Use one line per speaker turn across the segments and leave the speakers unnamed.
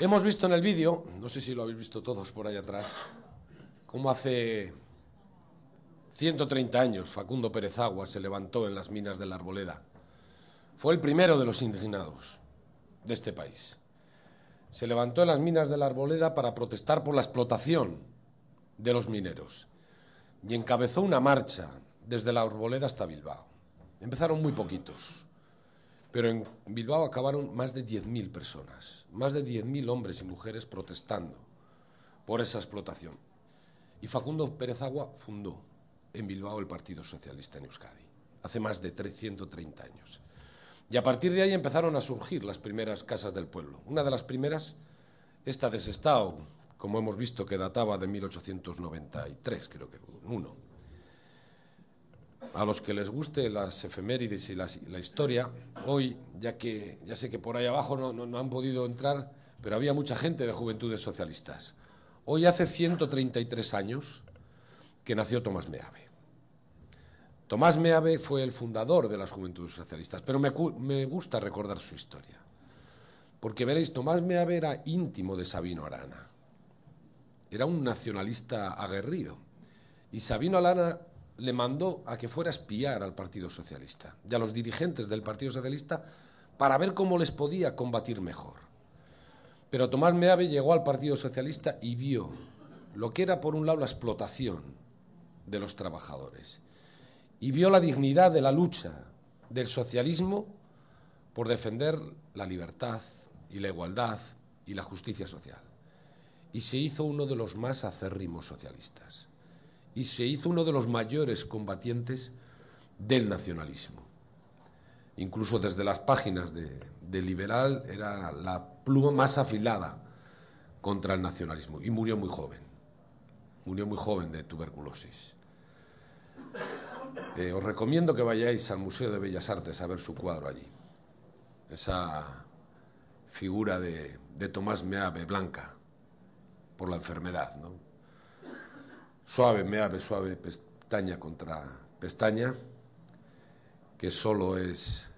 Hemos visto en el vídeo, no sé si lo habéis visto todos por ahí atrás, cómo hace 130 años Facundo Pérez Agua se levantó en las minas de la Arboleda. Fue el primero de los indignados de este país. Se levantó en las minas de la Arboleda para protestar por la explotación de los mineros y encabezó una marcha desde la Arboleda hasta Bilbao. Empezaron muy poquitos. Pero en Bilbao acabaron más de 10.000 personas, más de 10.000 hombres y mujeres protestando por esa explotación. Y Facundo Pérez Agua fundó en Bilbao el Partido Socialista en Euskadi, hace más de 330 años. Y a partir de ahí empezaron a surgir las primeras casas del pueblo. Una de las primeras, esta de Sestao, como hemos visto, que databa de 1893, creo que uno a los que les guste las efemérides y la historia, hoy, ya que ya sé que por ahí abajo no, han podido entrar, pero había mucha gente de juventudes socialistas. Hoy hace 133 años que nació Tomás Meave. Tomás Meave fue el fundador de las juventudes socialistas, pero me, me gusta recordar su historia. Porque veréis, Tomás Meave era íntimo de Sabino Arana. Era un nacionalista aguerrido. Y Sabino Arana le mandó a que fuera a espiar al Partido Socialista y a los dirigentes del Partido Socialista para ver cómo les podía combatir mejor. Pero Tomás Meave llegó al Partido Socialista y vio lo que era, por un lado, la explotación de los trabajadores y vio la dignidad de la lucha del socialismo por defender la libertad y la igualdad y la justicia social. Y se hizo uno de los más acérrimos socialistas y se hizo uno de los mayores combatientes del nacionalismo. Incluso desde las páginas de, Liberal era la pluma más afilada contra el nacionalismo y murió muy joven, murió muy joven de tuberculosis. Eh, os recomiendo que vayáis al Museo de Bellas Artes a ver su cuadro allí. Esa figura de, de Tomás Meave blanca por la enfermedad, ¿no? suave, meave, suave, pestaña contra pestaña, que solo es,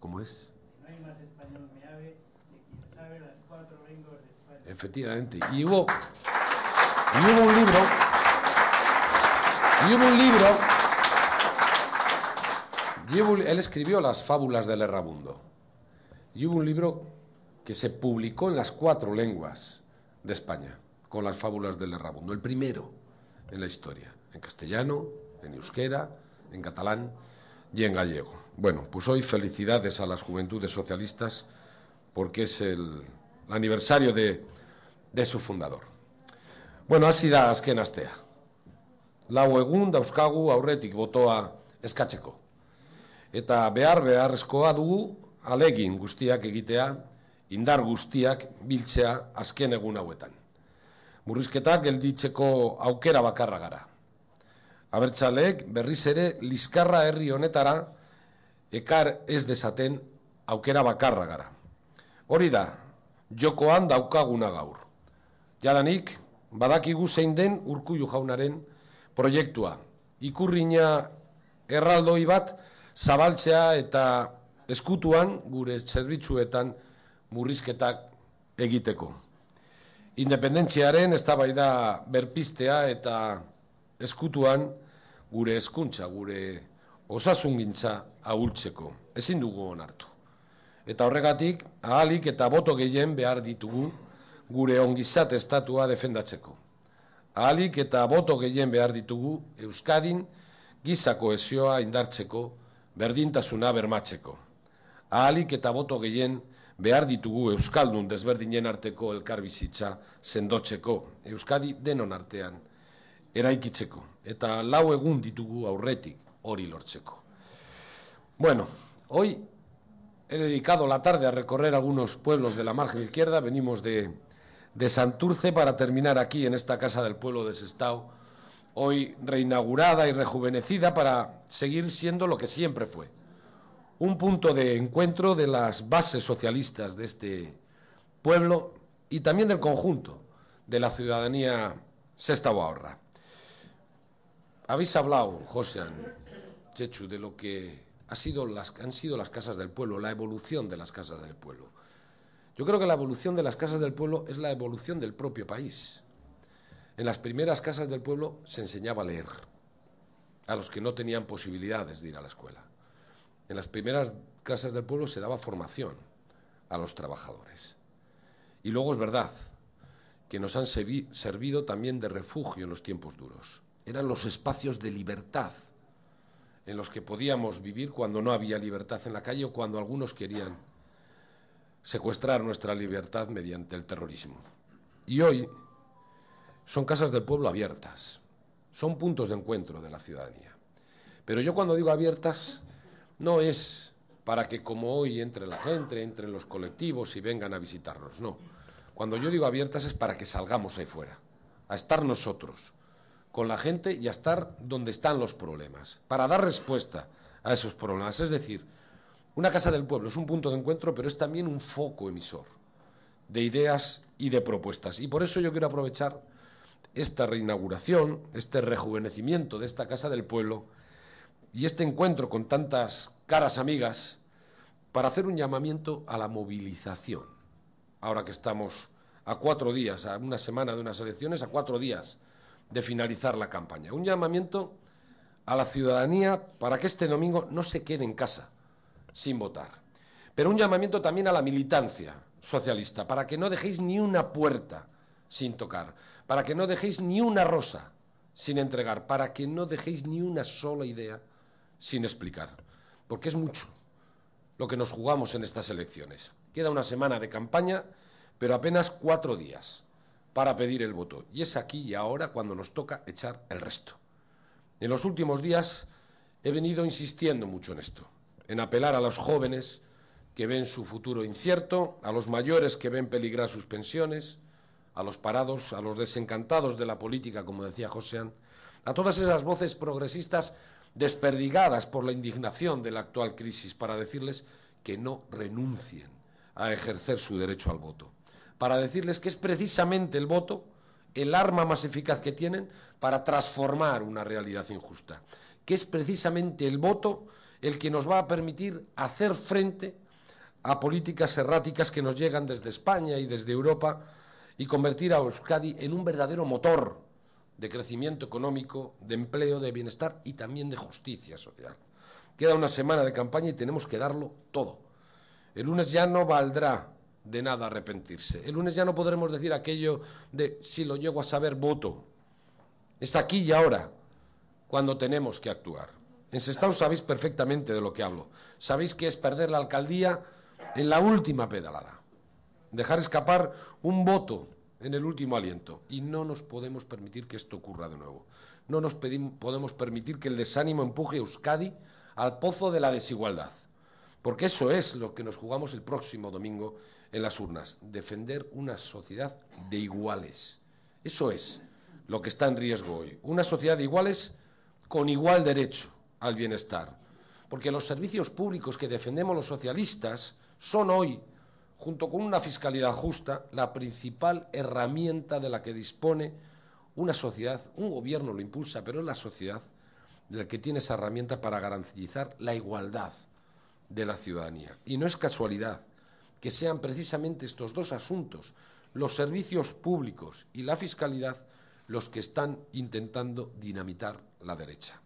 ¿cómo es? No hay más español meave que quien sabe las cuatro lenguas de España. Efectivamente, y hubo, hubo un libro, y hubo un libro, él escribió las fábulas del errabundo, y hubo un libro que se publicó en las cuatro lenguas de España, con las fábulas del errabundo, el primero en la historia, en castellano, en euskera, en catalán y en gallego. Bueno, pues hoy felicidades a las juventudes socialistas porque es el, aniversario de, de su fundador. Bueno, así da azken astea. Lau egun dauzkagu aurretik botoa eskatzeko. Eta behar beharrezkoa dugu alegin guztiak egitea, indar guztiak biltzea azken egun hauetan murrizketak gelditzeko aukera bakarra gara. Abertzaleek berriz ere liskarra herri honetara ekar ez dezaten aukera bakarra gara. Hori da, jokoan daukaguna gaur. Jalanik, badakigu zein den urkullu jaunaren proiektua. Ikurriña erraldoi bat zabaltzea eta eskutuan gure zerbitzuetan murrizketak egiteko. Independentziaren eztabaida berpistea eta eskutuan gure hezkuntza gure osasungintza ahultzeko. Ezin dugu onartu. Eta horregatik, ahalik eta boto gehien behar ditugu gure ongizat estatua defendatzeko. Ahalik eta boto gehien behar ditugu Euskadin gizako ezioa indartzeko, berdintasuna bermatzeko. Ahalik eta boto gehien behar ditugu Euskaldun desberdinen arteko elkarbizitza sendotzeko, Euskadi denon artean eraikitzeko, eta lau egun ditugu aurretik hori lortzeko. Bueno, hoy he dedicado la tarde a recorrer algunos pueblos de la margen izquierda, venimos de, de Santurce para terminar aquí en esta casa del pueblo de Sestao, hoy reinaugurada y rejuvenecida para seguir siendo lo que siempre fue, un punto de encuentro de las bases socialistas de este pueblo y también del conjunto de la ciudadanía sexta ahorra. Habéis hablado, José Chechu, de lo que ha sido las, han sido las casas del pueblo, la evolución de las casas del pueblo. Yo creo que la evolución de las casas del pueblo es la evolución del propio país. En las primeras casas del pueblo se enseñaba a leer a los que no tenían posibilidades de ir a la escuela en las primeras casas del pueblo se daba formación a los trabajadores. Y luego es verdad que nos han servido también de refugio en los tiempos duros. Eran los espacios de libertad en los que podíamos vivir cuando no había libertad en la calle o cuando algunos querían secuestrar nuestra libertad mediante el terrorismo. Y hoy son casas del pueblo abiertas, son puntos de encuentro de la ciudadanía. Pero yo cuando digo abiertas, no es para que como hoy entre la gente, entre los colectivos y vengan a visitarnos, no. Cuando yo digo abiertas es para que salgamos ahí fuera, a estar nosotros, con la gente y a estar donde están los problemas, para dar respuesta a esos problemas. Es decir, una casa del pueblo es un punto de encuentro, pero es también un foco emisor de ideas y de propuestas. Y por eso yo quiero aprovechar esta reinauguración, este rejuvenecimiento de esta casa del pueblo, y este encuentro con tantas caras amigas para hacer un llamamiento a la movilización. Ahora que estamos a cuatro días, a una semana de unas elecciones, a cuatro días de finalizar la campaña. Un llamamiento a la ciudadanía para que este domingo no se quede en casa sin votar. Pero un llamamiento también a la militancia socialista, para que no dejéis ni una puerta sin tocar, para que no dejéis ni una rosa sin entregar, para que no dejéis ni una sola idea sin explicar, porque es mucho lo que nos jugamos en estas elecciones. Queda una semana de campaña, pero apenas cuatro días para pedir el voto. Y es aquí y ahora cuando nos toca echar el resto. En los últimos días he venido insistiendo mucho en esto, en apelar a los jóvenes que ven su futuro incierto, a los mayores que ven peligrar sus pensiones, a los parados, a los desencantados de la política, como decía Joséan, a todas esas voces progresistas desperdigadas por la indignación de la actual crisis, para decirles que no renuncien a ejercer su derecho al voto, para decirles que es precisamente el voto el arma más eficaz que tienen para transformar una realidad injusta, que es precisamente el voto el que nos va a permitir hacer frente a políticas erráticas que nos llegan desde España y desde Europa y convertir a Euskadi en un verdadero motor de crecimiento económico, de empleo, de bienestar y también de justicia social. Queda una semana de campaña y tenemos que darlo todo. El lunes ya no valdrá de nada arrepentirse. El lunes ya no podremos decir aquello de si lo llego a saber voto. Es aquí y ahora cuando tenemos que actuar. En Sestao sabéis perfectamente de lo que hablo. Sabéis que es perder la alcaldía en la última pedalada. Dejar escapar un voto en el último aliento. Y no nos podemos permitir que esto ocurra de nuevo. No nos podemos permitir que el desánimo empuje a Euskadi al pozo de la desigualdad. Porque eso es lo que nos jugamos el próximo domingo en las urnas, defender una sociedad de iguales. Eso es lo que está en riesgo hoy. Una sociedad de iguales con igual derecho al bienestar. Porque los servicios públicos que defendemos los socialistas son hoy junto con una fiscalidad justa, la principal herramienta de la que dispone una sociedad, un gobierno lo impulsa, pero es la sociedad la que tiene esa herramienta para garantizar la igualdad de la ciudadanía. Y no es casualidad que sean precisamente estos dos asuntos, los servicios públicos y la fiscalidad, los que están intentando dinamitar la derecha.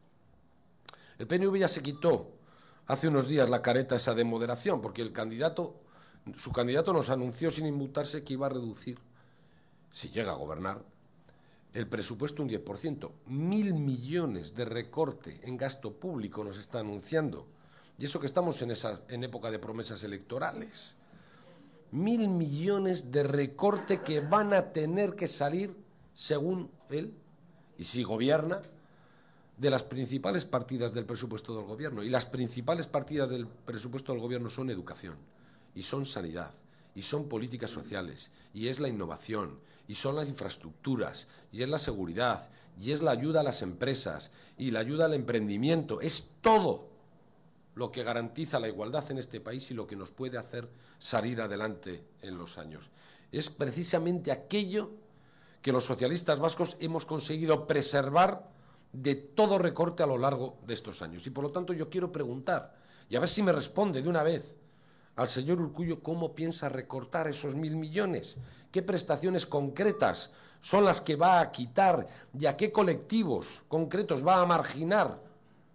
El PNV ya se quitó hace unos días la careta esa de moderación, porque el candidato su candidato nos anunció sin inmutarse que iba a reducir, si llega a gobernar, el presupuesto un 10%. Mil millones de recorte en gasto público nos está anunciando. Y eso que estamos en, esa, en época de promesas electorales. Mil millones de recorte que van a tener que salir, según él, y si gobierna, de las principales partidas del presupuesto del gobierno. Y las principales partidas del presupuesto del gobierno son educación y son sanidad, y son políticas sociales, y es la innovación, y son las infraestructuras, y es la seguridad, y es la ayuda a las empresas, y la ayuda al emprendimiento, es todo lo que garantiza la igualdad en este país y lo que nos puede hacer salir adelante en los años. Es precisamente aquello que los socialistas vascos hemos conseguido preservar de todo recorte a lo largo de estos años. Y por lo tanto yo quiero preguntar, y a ver si me responde de una vez, al señor Urcullo cómo piensa recortar esos mil millones, qué prestaciones concretas son las que va a quitar y a qué colectivos concretos va a marginar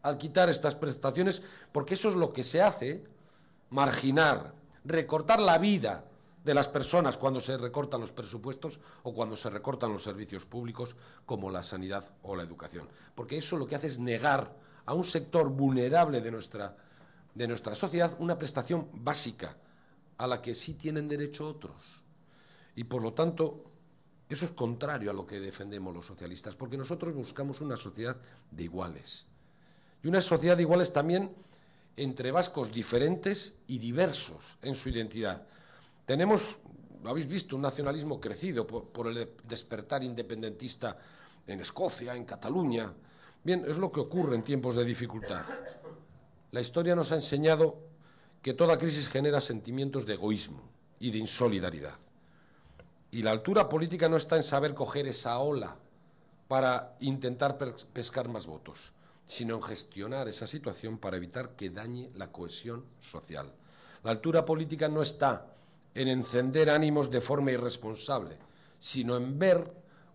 al quitar estas prestaciones, porque eso es lo que se hace, marginar, recortar la vida de las personas cuando se recortan los presupuestos o cuando se recortan los servicios públicos como la sanidad o la educación. Porque eso lo que hace es negar a un sector vulnerable de nuestra de nuestra sociedad una prestación básica a la que sí tienen derecho otros. Y por lo tanto, eso es contrario a lo que defendemos los socialistas, porque nosotros buscamos una sociedad de iguales. Y una sociedad de iguales también entre vascos diferentes y diversos en su identidad. Tenemos, lo habéis visto, un nacionalismo crecido por, el despertar independentista en Escocia, en Cataluña. Bien, es lo que ocurre en tiempos de dificultad. La historia nos ha enseñado que toda crisis genera sentimientos de egoísmo y de insolidaridad. Y la altura política no está en saber coger esa ola para intentar pescar más votos, sino en gestionar esa situación para evitar que dañe la cohesión social. La altura política no está en encender ánimos de forma irresponsable, sino en ver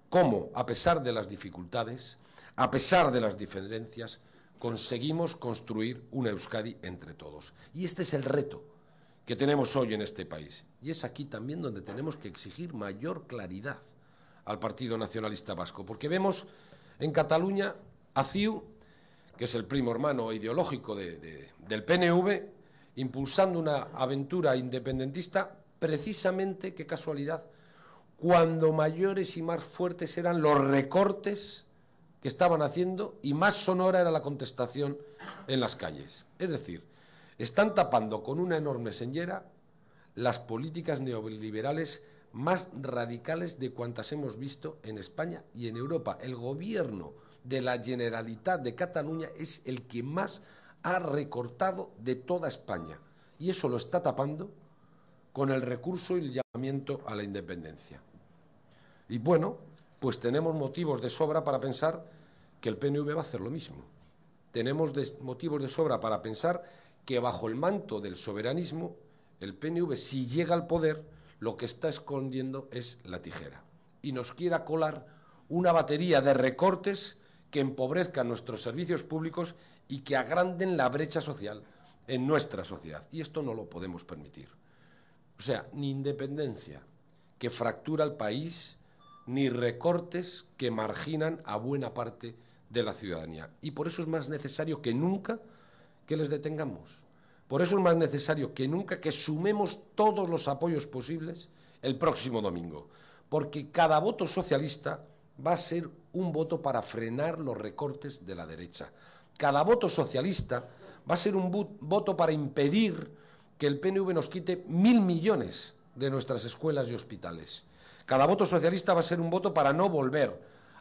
cómo, a pesar de las dificultades, a pesar de las diferencias, conseguimos construir una Euskadi entre todos. Y este es el reto que tenemos hoy en este país. Y es aquí también donde tenemos que exigir mayor claridad al Partido Nacionalista Vasco, porque vemos en Cataluña a CIU, que es el primo hermano ideológico del PNV, impulsando una aventura independentista, precisamente, qué casualidad, cuando mayores y más fuertes eran los recortes que estaban haciendo y más sonora era la contestación en las calles. Es decir, están tapando con una enorme señera las políticas neoliberales más radicales de cuantas hemos visto en España y en Europa. El gobierno de la Generalitat de Cataluña es el que más ha recortado de toda España y eso lo está tapando con el recurso y el llamamiento a la independencia. Y bueno, pues tenemos motivos de sobra para pensar que el PNV va a hacer lo mismo. Tenemos motivos de sobra para pensar que bajo el manto del soberanismo, el PNV, si llega al poder, lo que está escondiendo es la tijera. Y nos quiera colar una batería de recortes que empobrezcan nuestros servicios públicos y que agranden la brecha social en nuestra sociedad. Y esto no lo podemos permitir. O sea, ni independencia, que fractura el país, ni recortes que marginan a buena parte de la ciudadanía. Y por eso es más necesario que nunca que les detengamos. Por eso es más necesario que nunca que sumemos todos los apoyos posibles el próximo domingo. Porque cada voto socialista va a ser un voto para frenar los recortes de la derecha. Cada voto socialista va a ser un voto para impedir que el PNV nos quite mil millones de nuestras escuelas y hospitales cada voto socialista va a ser un voto para no volver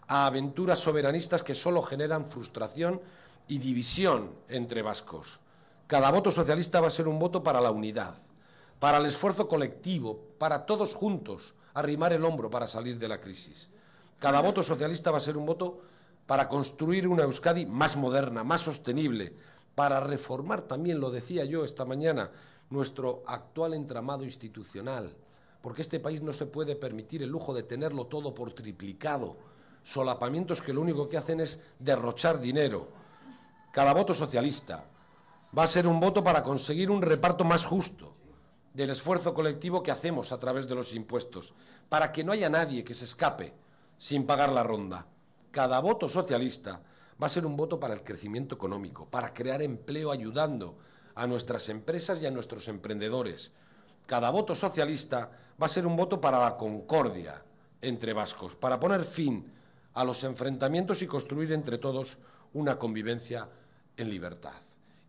a aventuras soberanistas que solo generan frustración y división entre vascos. Cada voto socialista va a ser un voto para la unidad, para el esfuerzo colectivo, para todos juntos arrimar el hombro para salir de la crisis. Cada voto socialista va a ser un voto para construir una Euskadi más moderna, más sostenible, para reformar también, lo decía yo esta mañana, nuestro actual entramado institucional, porque este país no se puede permitir el lujo de tenerlo todo por triplicado. Solapamientos que lo único que hacen es derrochar dinero. Cada voto socialista va a ser un voto para conseguir un reparto más justo del esfuerzo colectivo que hacemos a través de los impuestos, para que no haya nadie que se escape sin pagar la ronda. Cada voto socialista va a ser un voto para el crecimiento económico, para crear empleo ayudando a nuestras empresas y a nuestros emprendedores cada voto socialista va a ser un voto para la concordia entre vascos, para poner fin a los enfrentamientos y construir entre todos una convivencia en libertad.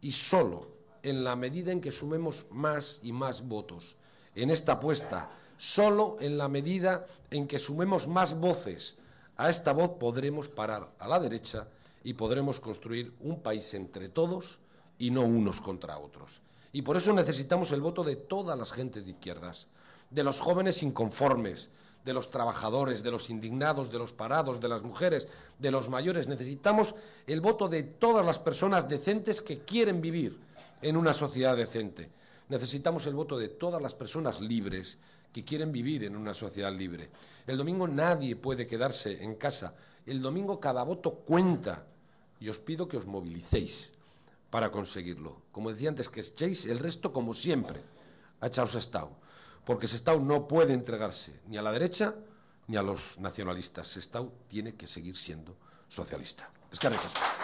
Y solo en la medida en que sumemos más y más votos en esta apuesta, solo en la medida en que sumemos más voces a esta voz podremos parar a la derecha y podremos construir un país entre todos y no unos contra otros. Y por eso necesitamos el voto de todas las gentes de izquierdas, de los jóvenes inconformes, de los trabajadores, de los indignados, de los parados, de las mujeres, de los mayores. Necesitamos el voto de todas las personas decentes que quieren vivir en una sociedad decente. Necesitamos el voto de todas las personas libres que quieren vivir en una sociedad libre. El domingo nadie puede quedarse en casa. El domingo cada voto cuenta. Y os pido que os movilicéis para conseguirlo. Como decía antes, que Chase. el resto como siempre ha echado a porque Sestao no puede entregarse ni a la derecha ni a los nacionalistas. Sestao tiene que seguir siendo socialista. Es que